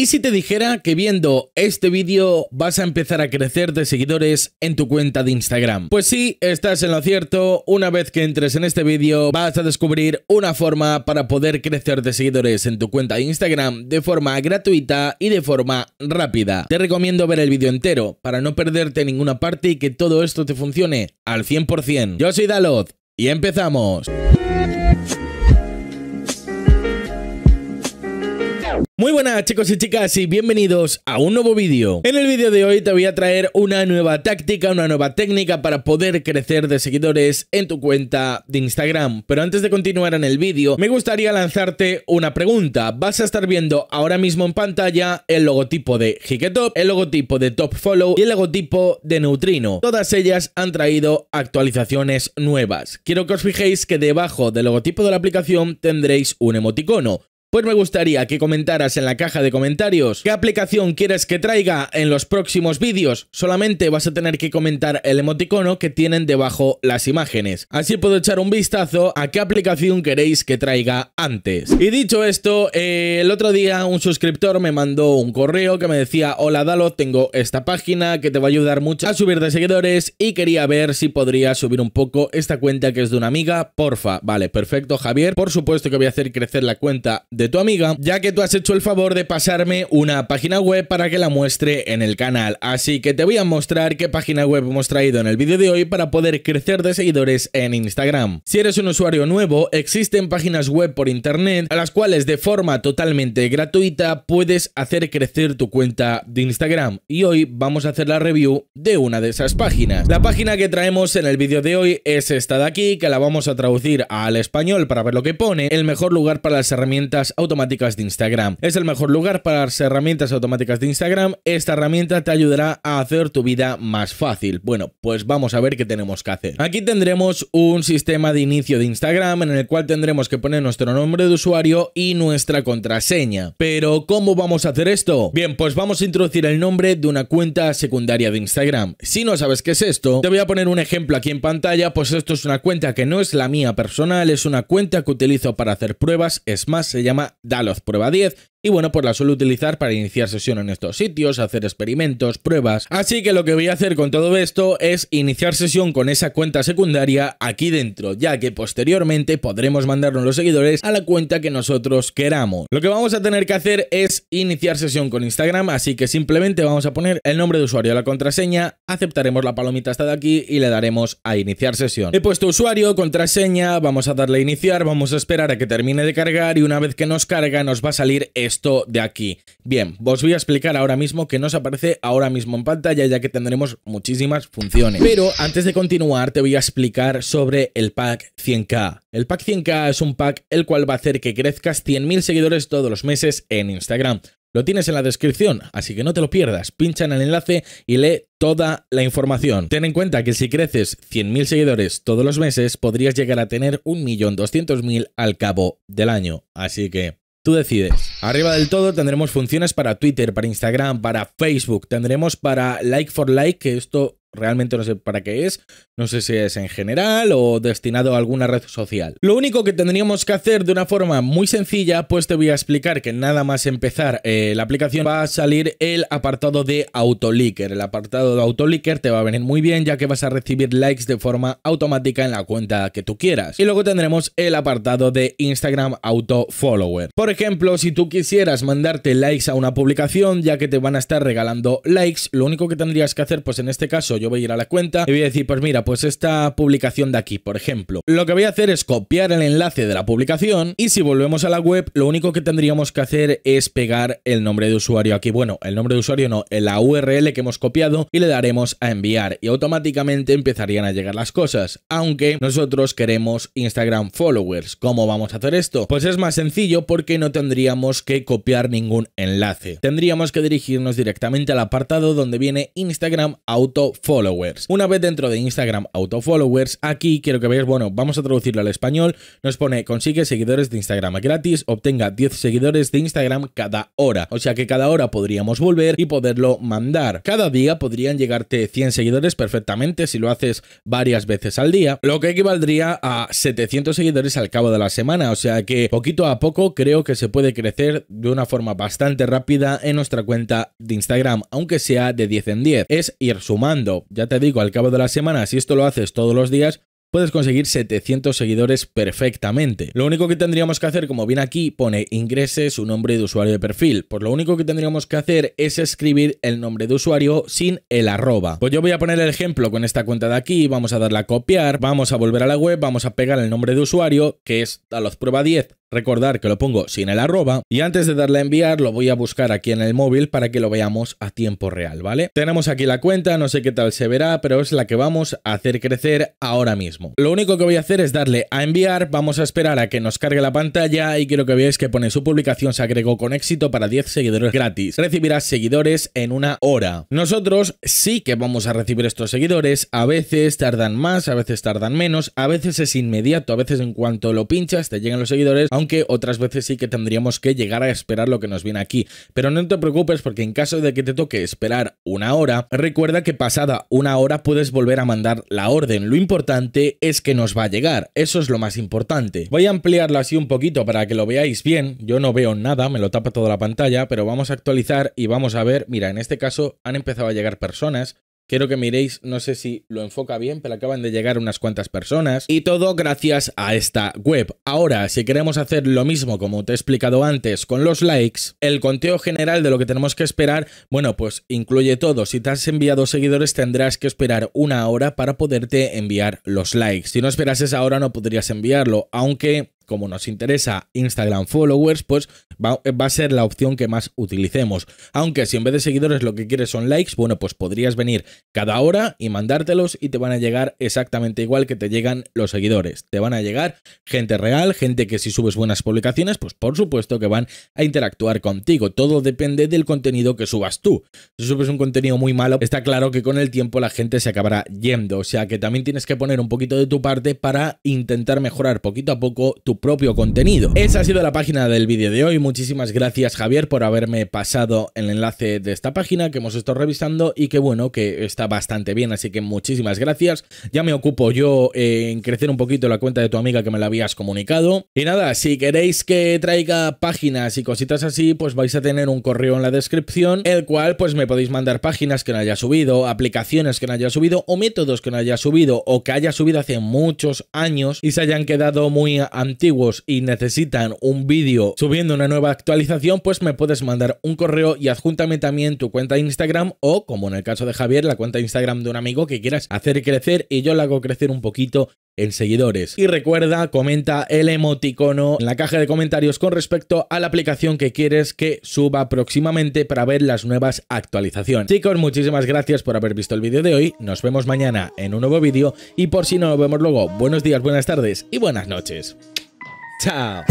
¿Y si te dijera que viendo este vídeo vas a empezar a crecer de seguidores en tu cuenta de Instagram? Pues sí, estás en lo cierto, una vez que entres en este vídeo vas a descubrir una forma para poder crecer de seguidores en tu cuenta de Instagram de forma gratuita y de forma rápida. Te recomiendo ver el vídeo entero para no perderte ninguna parte y que todo esto te funcione al 100%. Yo soy Dalot y empezamos. Muy buenas chicos y chicas y bienvenidos a un nuevo vídeo. En el vídeo de hoy te voy a traer una nueva táctica, una nueva técnica para poder crecer de seguidores en tu cuenta de Instagram. Pero antes de continuar en el vídeo, me gustaría lanzarte una pregunta. Vas a estar viendo ahora mismo en pantalla el logotipo de Hiketop, el logotipo de Top Follow y el logotipo de Neutrino. Todas ellas han traído actualizaciones nuevas. Quiero que os fijéis que debajo del logotipo de la aplicación tendréis un emoticono. Pues me gustaría que comentaras en la caja de comentarios qué aplicación quieres que traiga en los próximos vídeos. Solamente vas a tener que comentar el emoticono que tienen debajo las imágenes. Así puedo echar un vistazo a qué aplicación queréis que traiga antes. Y dicho esto, eh, el otro día un suscriptor me mandó un correo que me decía Hola Dalo, tengo esta página que te va a ayudar mucho a subir de seguidores y quería ver si podría subir un poco esta cuenta que es de una amiga. Porfa, vale, perfecto Javier. Por supuesto que voy a hacer crecer la cuenta de tu amiga, ya que tú has hecho el favor de pasarme una página web para que la muestre en el canal. Así que te voy a mostrar qué página web hemos traído en el vídeo de hoy para poder crecer de seguidores en Instagram. Si eres un usuario nuevo, existen páginas web por internet a las cuales de forma totalmente gratuita puedes hacer crecer tu cuenta de Instagram. Y hoy vamos a hacer la review de una de esas páginas. La página que traemos en el vídeo de hoy es esta de aquí, que la vamos a traducir al español para ver lo que pone. El mejor lugar para las herramientas automáticas de Instagram. Es el mejor lugar para las herramientas automáticas de Instagram. Esta herramienta te ayudará a hacer tu vida más fácil. Bueno, pues vamos a ver qué tenemos que hacer. Aquí tendremos un sistema de inicio de Instagram en el cual tendremos que poner nuestro nombre de usuario y nuestra contraseña. Pero, ¿cómo vamos a hacer esto? Bien, pues vamos a introducir el nombre de una cuenta secundaria de Instagram. Si no sabes qué es esto, te voy a poner un ejemplo aquí en pantalla, pues esto es una cuenta que no es la mía personal, es una cuenta que utilizo para hacer pruebas, es más, se llama Dalos Prueba 10 y bueno, pues la suelo utilizar para iniciar sesión en estos sitios, hacer experimentos, pruebas. Así que lo que voy a hacer con todo esto es iniciar sesión con esa cuenta secundaria aquí dentro, ya que posteriormente podremos mandarnos los seguidores a la cuenta que nosotros queramos. Lo que vamos a tener que hacer es iniciar sesión con Instagram, así que simplemente vamos a poner el nombre de usuario, la contraseña, aceptaremos la palomita hasta de aquí y le daremos a iniciar sesión. He puesto usuario, contraseña, vamos a darle a iniciar, vamos a esperar a que termine de cargar y una vez que nos carga nos va a salir esto de aquí. Bien, os voy a explicar ahora mismo que nos aparece ahora mismo en pantalla ya que tendremos muchísimas funciones. Pero antes de continuar te voy a explicar sobre el pack 100k. El pack 100k es un pack el cual va a hacer que crezcas 100.000 seguidores todos los meses en Instagram. Lo tienes en la descripción, así que no te lo pierdas, pincha en el enlace y lee toda la información. Ten en cuenta que si creces 100.000 seguidores todos los meses, podrías llegar a tener 1.200.000 al cabo del año, así que... Tú decides. Arriba del todo tendremos funciones para Twitter, para Instagram, para Facebook. Tendremos para Like for Like, que esto Realmente no sé para qué es, no sé si es en general o destinado a alguna red social. Lo único que tendríamos que hacer de una forma muy sencilla, pues te voy a explicar que nada más empezar eh, la aplicación va a salir el apartado de Autolicker. El apartado de Autolicker te va a venir muy bien ya que vas a recibir likes de forma automática en la cuenta que tú quieras. Y luego tendremos el apartado de Instagram Auto Follower. Por ejemplo, si tú quisieras mandarte likes a una publicación, ya que te van a estar regalando likes, lo único que tendrías que hacer, pues en este caso yo voy a ir a la cuenta y voy a decir, pues mira, pues esta publicación de aquí, por ejemplo. Lo que voy a hacer es copiar el enlace de la publicación y si volvemos a la web, lo único que tendríamos que hacer es pegar el nombre de usuario aquí. Bueno, el nombre de usuario no, la URL que hemos copiado y le daremos a enviar y automáticamente empezarían a llegar las cosas, aunque nosotros queremos Instagram followers. ¿Cómo vamos a hacer esto? Pues es más sencillo porque no tendríamos que copiar ningún enlace. Tendríamos que dirigirnos directamente al apartado donde viene Instagram Auto Followers una vez dentro de Instagram autofollowers, aquí quiero que veáis, bueno, vamos a traducirlo al español, nos pone consigue seguidores de Instagram gratis, obtenga 10 seguidores de Instagram cada hora, o sea que cada hora podríamos volver y poderlo mandar. Cada día podrían llegarte 100 seguidores perfectamente si lo haces varias veces al día, lo que equivaldría a 700 seguidores al cabo de la semana, o sea que poquito a poco creo que se puede crecer de una forma bastante rápida en nuestra cuenta de Instagram, aunque sea de 10 en 10, es ir sumando ya te digo, al cabo de la semana, si esto lo haces todos los días, puedes conseguir 700 seguidores perfectamente. Lo único que tendríamos que hacer, como viene aquí, pone ingrese su nombre de usuario de perfil. Pues lo único que tendríamos que hacer es escribir el nombre de usuario sin el arroba. Pues yo voy a poner el ejemplo con esta cuenta de aquí, vamos a darle a copiar, vamos a volver a la web, vamos a pegar el nombre de usuario, que es Talos Prueba 10, Recordar que lo pongo sin el arroba y antes de darle a enviar lo voy a buscar aquí en el móvil para que lo veamos a tiempo real, ¿vale? Tenemos aquí la cuenta, no sé qué tal se verá, pero es la que vamos a hacer crecer ahora mismo. Lo único que voy a hacer es darle a enviar, vamos a esperar a que nos cargue la pantalla y quiero que veáis que pone su publicación se agregó con éxito para 10 seguidores gratis. Recibirás seguidores en una hora. Nosotros sí que vamos a recibir estos seguidores, a veces tardan más, a veces tardan menos, a veces es inmediato, a veces en cuanto lo pinchas te llegan los seguidores, aunque otras veces sí que tendríamos que llegar a esperar lo que nos viene aquí. Pero no te preocupes porque en caso de que te toque esperar una hora, recuerda que pasada una hora puedes volver a mandar la orden. Lo importante es es que nos va a llegar, eso es lo más importante. Voy a ampliarlo así un poquito para que lo veáis bien, yo no veo nada, me lo tapa toda la pantalla, pero vamos a actualizar y vamos a ver, mira, en este caso han empezado a llegar personas, Quiero que miréis, no sé si lo enfoca bien, pero acaban de llegar unas cuantas personas. Y todo gracias a esta web. Ahora, si queremos hacer lo mismo como te he explicado antes con los likes, el conteo general de lo que tenemos que esperar, bueno, pues incluye todo. Si te has enviado seguidores tendrás que esperar una hora para poderte enviar los likes. Si no esperas esa hora no podrías enviarlo, aunque como nos interesa Instagram followers, pues va, a ser la opción que más utilicemos. Aunque si en vez de seguidores lo que quieres son likes, bueno, pues podrías venir cada hora y mandártelos y te van a llegar exactamente igual que te llegan los seguidores. Te van a llegar gente real, gente que si subes buenas publicaciones, pues por supuesto que van a interactuar contigo. Todo depende del contenido que subas tú. Si subes un contenido muy malo, está claro que con el tiempo la gente se acabará yendo. O sea que también tienes que poner un poquito de tu parte para intentar mejorar poquito a poco tu propio contenido. Esa ha sido la página del vídeo de hoy. Muchísimas gracias Javier por haberme pasado el enlace de esta página que hemos estado revisando y que bueno, que está bastante bien. Así que muchísimas gracias. Ya me ocupo yo eh, en crecer un poquito la cuenta de tu amiga que me la habías comunicado. Y nada, si queréis que traiga páginas y cositas así, pues vais a tener un correo en la descripción, el cual pues me podéis mandar páginas que no haya subido, aplicaciones que no haya subido o métodos que no haya subido o que haya subido hace muchos años y se hayan quedado muy antiguos y necesitan un vídeo subiendo una nueva actualización, pues me puedes mandar un correo y adjúntame también tu cuenta de Instagram o, como en el caso de Javier, la cuenta Instagram de un amigo que quieras hacer crecer y yo la hago crecer un poquito en seguidores. Y recuerda, comenta el emoticono en la caja de comentarios con respecto a la aplicación que quieres que suba próximamente para ver las nuevas actualizaciones. Chicos, muchísimas gracias por haber visto el vídeo de hoy. Nos vemos mañana en un nuevo vídeo y por si no nos vemos luego, buenos días, buenas tardes y buenas noches. Tile.